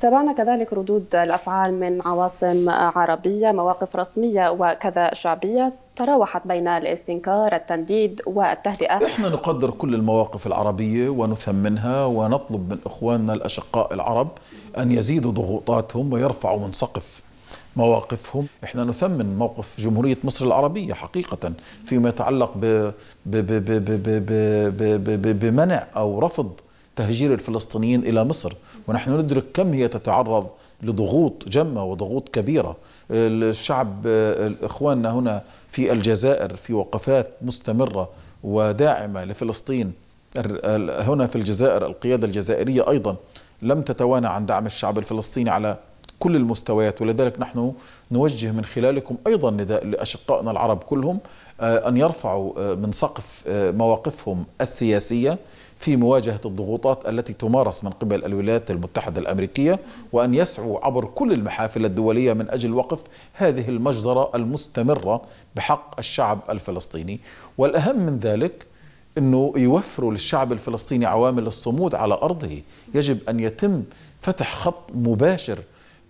تابعنا كذلك ردود الافعال من عواصم عربيه مواقف رسميه وكذا شعبيه تراوحت بين الاستنكار التنديد والتهدئه احنا نقدر كل المواقف العربيه ونثمنها ونطلب من اخواننا الاشقاء العرب ان يزيدوا ضغوطاتهم ويرفعوا من سقف مواقفهم احنا نثمن موقف جمهورية مصر العربية حقيقة فيما يتعلق بمنع أو رفض تهجير الفلسطينيين إلى مصر ونحن ندرك كم هي تتعرض لضغوط جمة وضغوط كبيرة الشعب إخواننا هنا في الجزائر في وقفات مستمرة وداعمة لفلسطين هنا في الجزائر القيادة الجزائرية أيضا لم تتوانى عن دعم الشعب الفلسطيني على كل المستويات ولذلك نحن نوجه من خلالكم أيضا نداء لأشقائنا العرب كلهم آه، أن يرفعوا آه، من سقف آه، مواقفهم السياسية في مواجهة الضغوطات التي تمارس من قبل الولايات المتحدة الأمريكية وأن يسعوا عبر كل المحافل الدولية من أجل وقف هذه المجزرة المستمرة بحق الشعب الفلسطيني والأهم من ذلك أنه يوفروا للشعب الفلسطيني عوامل الصمود على أرضه يجب أن يتم فتح خط مباشر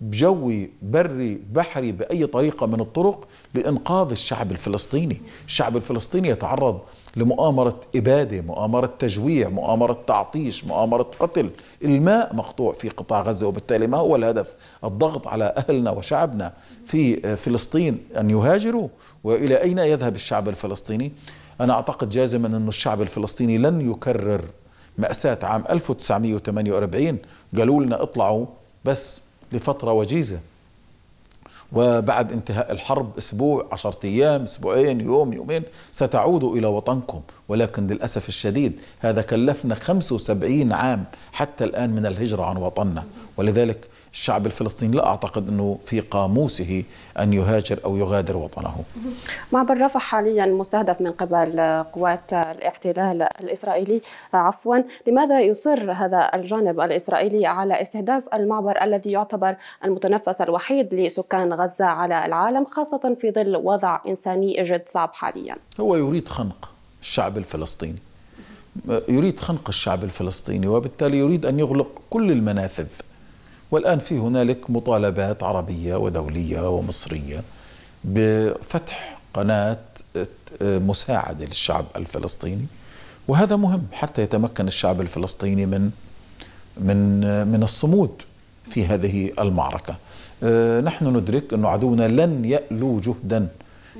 بجوي بري بحري باي طريقه من الطرق لانقاذ الشعب الفلسطيني، الشعب الفلسطيني يتعرض لمؤامره اباده، مؤامره تجويع، مؤامره تعطيش، مؤامره قتل، الماء مقطوع في قطاع غزه وبالتالي ما هو الهدف؟ الضغط على اهلنا وشعبنا في فلسطين ان يهاجروا والى اين يذهب الشعب الفلسطيني؟ انا اعتقد جازما ان الشعب الفلسطيني لن يكرر مأساة عام 1948 قالوا لنا اطلعوا بس لفترة وجيزة وبعد انتهاء الحرب أسبوع عشرة أيام أسبوعين يوم يومين ستعودوا إلى وطنكم ولكن للأسف الشديد هذا كلفنا 75 عام حتى الآن من الهجرة عن وطننا ولذلك الشعب الفلسطيني لا أعتقد أنه في قاموسه أن يهاجر أو يغادر وطنه معبر رفح حاليا مستهدف من قبل قوات الاحتلال الإسرائيلي عفوا لماذا يصر هذا الجانب الإسرائيلي على استهداف المعبر الذي يعتبر المتنفس الوحيد لسكان غزة على العالم خاصة في ظل وضع إنساني جد صعب حاليا هو يريد خنق الشعب الفلسطيني يريد خنق الشعب الفلسطيني وبالتالي يريد أن يغلق كل المنافذ والآن في هنالك مطالبات عربية ودولية ومصرية بفتح قناة مساعدة للشعب الفلسطيني وهذا مهم حتى يتمكن الشعب الفلسطيني من من من الصمود في هذه المعركة آه، نحن ندرك أن عدونا لن يألو جهدا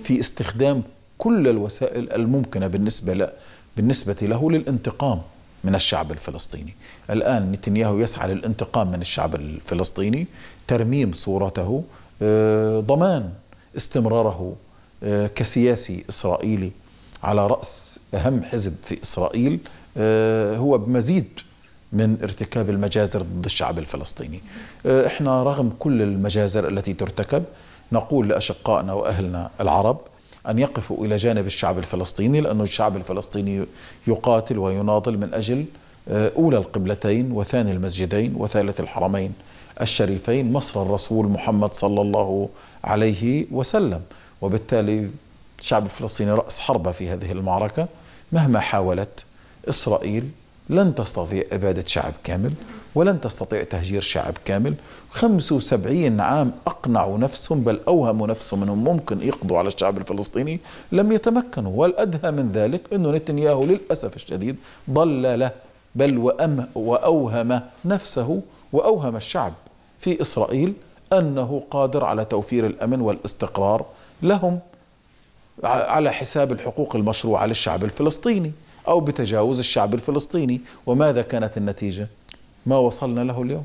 في استخدام كل الوسائل الممكنة بالنسبة له بالنسبة له للانتقام من الشعب الفلسطيني الآن نتنياهو يسعى للانتقام من الشعب الفلسطيني ترميم صورته آه، ضمان استمراره آه، كسياسي إسرائيلي على رأس أهم حزب في إسرائيل آه، هو بمزيد من ارتكاب المجازر ضد الشعب الفلسطيني احنا رغم كل المجازر التي ترتكب نقول لأشقائنا وأهلنا العرب أن يقفوا إلى جانب الشعب الفلسطيني لأن الشعب الفلسطيني يقاتل ويناضل من أجل آه، أولى القبلتين وثاني المسجدين وثالث الحرمين الشريفين مصر الرسول محمد صلى الله عليه وسلم وبالتالي الشعب الفلسطيني رأس حربة في هذه المعركة مهما حاولت إسرائيل لن تستطيع إبادة شعب كامل ولن تستطيع تهجير شعب كامل 75 عام أقنعوا نفسهم بل أوهموا نفسهم أنهم ممكن يقضوا على الشعب الفلسطيني لم يتمكنوا والأدهى من ذلك أنه نتنياهو للأسف الشديد ضل له بل وأم وأوهم نفسه وأوهم الشعب في إسرائيل أنه قادر على توفير الأمن والاستقرار لهم على حساب الحقوق المشروعة للشعب الفلسطيني أو بتجاوز الشعب الفلسطيني وماذا كانت النتيجة؟ ما وصلنا له اليوم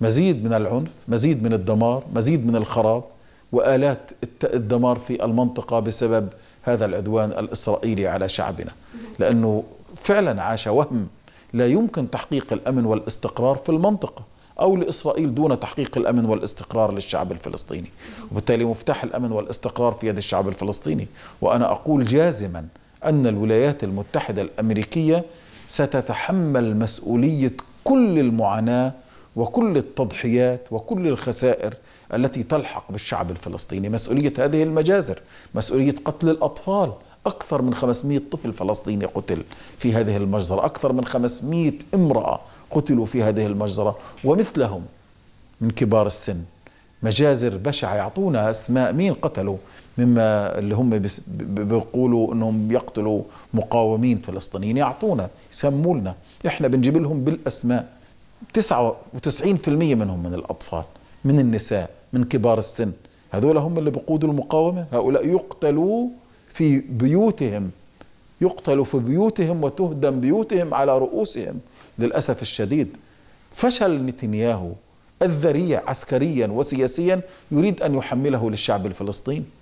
مزيد من العنف مزيد من الدمار مزيد من الخراب وآلات الدمار في المنطقة بسبب هذا العدوان الإسرائيلي على شعبنا لأنه فعلا عاش وهم لا يمكن تحقيق الأمن والاستقرار في المنطقة أو لإسرائيل دون تحقيق الأمن والاستقرار للشعب الفلسطيني وبالتالي مفتاح الأمن والاستقرار في يد الشعب الفلسطيني وأنا أقول جازما أن الولايات المتحدة الأمريكية ستتحمل مسؤولية كل المعاناة وكل التضحيات وكل الخسائر التي تلحق بالشعب الفلسطيني مسؤولية هذه المجازر مسؤولية قتل الأطفال أكثر من 500 طفل فلسطيني قتل في هذه المجزرة أكثر من 500 امرأة قتلوا في هذه المجزرة ومثلهم من كبار السن مجازر بشعة يعطونا أسماء مين قتلوا مما اللي هم بيقولوا أنهم بيقتلوا مقاومين فلسطينيين يعطونا يسموا لنا احنا بنجيب لهم بالاسماء 99% منهم من الاطفال من النساء من كبار السن هذول هم اللي بقودوا المقاومه هؤلاء يقتلوا في بيوتهم يقتلوا في بيوتهم وتهدم بيوتهم على رؤوسهم للاسف الشديد فشل نتنياهو الذريع عسكريا وسياسيا يريد ان يحمله للشعب الفلسطيني